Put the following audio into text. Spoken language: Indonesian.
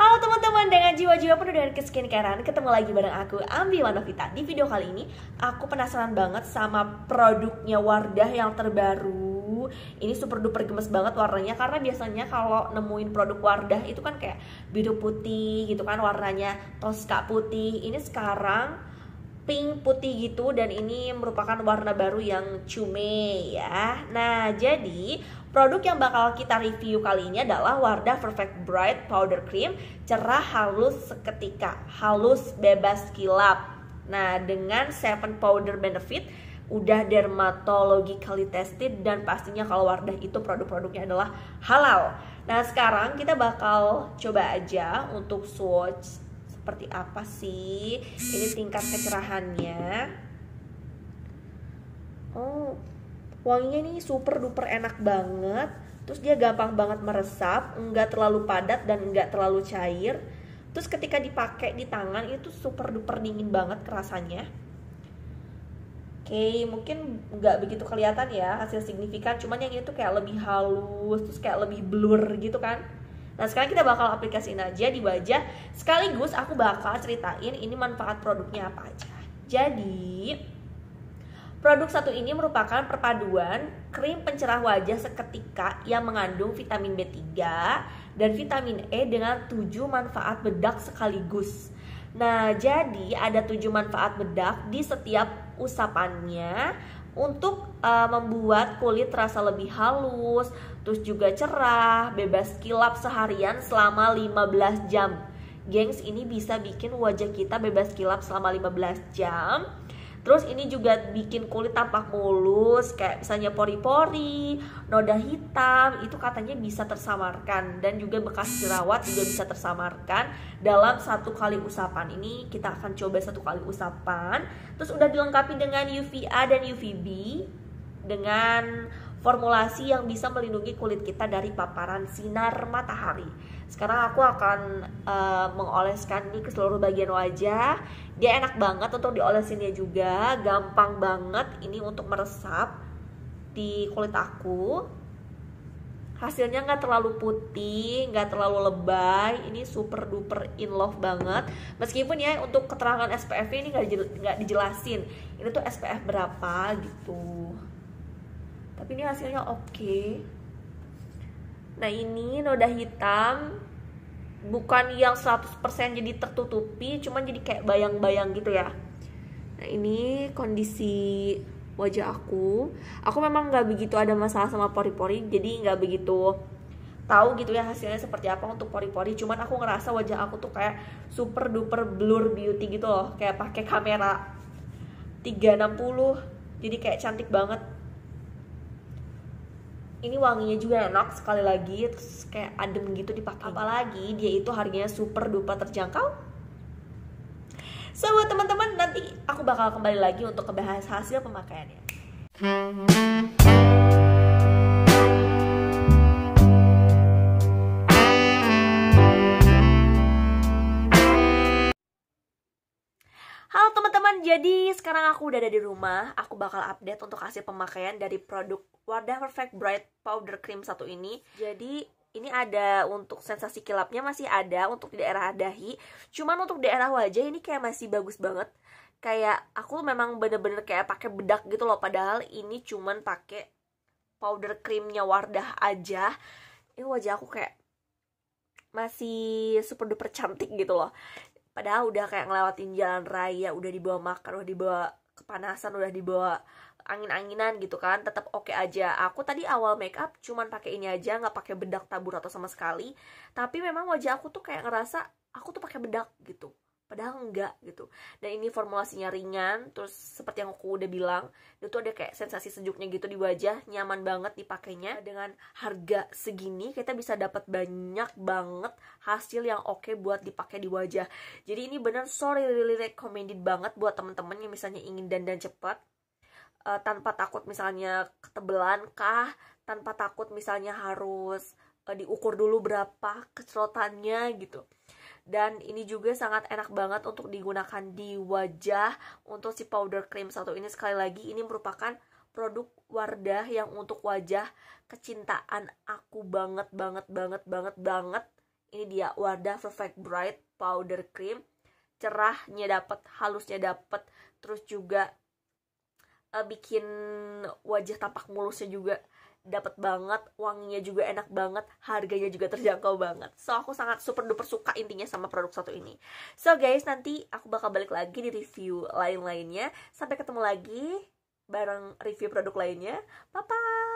Halo teman-teman dengan jiwa-jiwa penuh dengan keskincarean Ketemu lagi bareng aku Ambi Wanovita Di video kali ini aku penasaran banget sama produknya Wardah yang terbaru Ini super duper gemes banget warnanya Karena biasanya kalau nemuin produk Wardah itu kan kayak biru putih gitu kan Warnanya toska putih Ini sekarang pink putih gitu dan ini merupakan warna baru yang cume ya. Nah, jadi produk yang bakal kita review kali ini adalah Wardah Perfect Bright Powder Cream cerah halus seketika, halus bebas kilap. Nah, dengan 7 powder benefit udah dermatologi kali tested dan pastinya kalau Wardah itu produk-produknya adalah halal. Nah, sekarang kita bakal coba aja untuk swatch seperti apa sih ini tingkat kecerahannya oh wanginya ini super duper enak banget terus dia gampang banget meresap nggak terlalu padat dan nggak terlalu cair terus ketika dipakai di tangan itu super duper dingin banget kerasanya Oke, mungkin nggak begitu kelihatan ya hasil signifikan, cuman yang itu kayak lebih halus, terus kayak lebih blur gitu kan. Nah sekarang kita bakal aplikasiin aja di wajah sekaligus aku bakal ceritain ini manfaat produknya apa aja. Jadi produk satu ini merupakan perpaduan krim pencerah wajah seketika yang mengandung vitamin B3 dan vitamin E dengan 7 manfaat bedak sekaligus. Nah, jadi ada 7 manfaat bedak di setiap usapannya untuk uh, membuat kulit terasa lebih halus, terus juga cerah, bebas kilap seharian selama 15 jam. Gengs, ini bisa bikin wajah kita bebas kilap selama 15 jam Terus ini juga bikin kulit tampak mulus kayak misalnya pori-pori, noda hitam itu katanya bisa tersamarkan dan juga bekas jerawat juga bisa tersamarkan dalam satu kali usapan. Ini kita akan coba satu kali usapan. Terus udah dilengkapi dengan UVA dan UVB dengan formulasi yang bisa melindungi kulit kita dari paparan sinar matahari. Sekarang aku akan uh, mengoleskan ini ke seluruh bagian wajah. Dia enak banget untuk diolesinnya juga, gampang banget ini untuk meresap di kulit aku. Hasilnya nggak terlalu putih, nggak terlalu lebay. Ini super duper in love banget. Meskipun ya untuk keterangan SPF ini nggak dijelasin. Ini tuh SPF berapa gitu tapi ini hasilnya oke okay. nah ini noda hitam bukan yang 100% jadi tertutupi cuman jadi kayak bayang-bayang gitu ya nah ini kondisi wajah aku aku memang nggak begitu ada masalah sama pori-pori jadi nggak begitu tahu gitu ya hasilnya seperti apa untuk pori-pori cuman aku ngerasa wajah aku tuh kayak super duper blur beauty gitu loh kayak pakai kamera 360 jadi kayak cantik banget ini wanginya juga enak sekali lagi terus kayak adem gitu dipakai iya. apalagi dia itu harganya super duper terjangkau So buat teman-teman nanti aku bakal kembali lagi untuk ngebahas hasil pemakaiannya. teman-teman, jadi sekarang aku udah ada di rumah. Aku bakal update untuk hasil pemakaian dari produk Wardah Perfect Bright Powder Cream satu ini. Jadi ini ada untuk sensasi kilapnya masih ada untuk di daerah dahi cuman untuk daerah wajah ini kayak masih bagus banget kayak aku memang bener-bener kayak pakai bedak gitu loh padahal ini cuman pakai powder creamnya Wardah aja ini wajah aku kayak masih super duper cantik gitu loh padahal udah kayak ngelewatin jalan raya udah dibawa makan udah dibawa kepanasan udah dibawa angin-anginan gitu kan tetap oke okay aja aku tadi awal make up cuman pakai ini aja nggak pakai bedak tabur atau sama sekali tapi memang wajah aku tuh kayak ngerasa aku tuh pakai bedak gitu padahal enggak gitu dan ini formulasinya ringan terus seperti yang aku udah bilang itu ada kayak sensasi sejuknya gitu di wajah nyaman banget dipakainya dengan harga segini kita bisa dapat banyak banget hasil yang oke okay buat dipakai di wajah jadi ini bener sorry really recommended banget buat temen-temen yang misalnya ingin dandan cepat uh, tanpa takut misalnya ketebelan kah tanpa takut misalnya harus uh, diukur dulu berapa kecerotannya gitu dan ini juga sangat enak banget untuk digunakan di wajah untuk si powder cream satu ini sekali lagi ini merupakan produk Wardah yang untuk wajah kecintaan aku banget banget banget banget banget ini dia Wardah Perfect Bright Powder Cream cerahnya dapat halusnya dapat terus juga eh, bikin wajah tampak mulusnya juga dapat banget, wanginya juga enak banget, harganya juga terjangkau banget. So aku sangat super duper suka intinya sama produk satu ini. So guys, nanti aku bakal balik lagi di review lain-lainnya. Sampai ketemu lagi bareng review produk lainnya. Bye bye.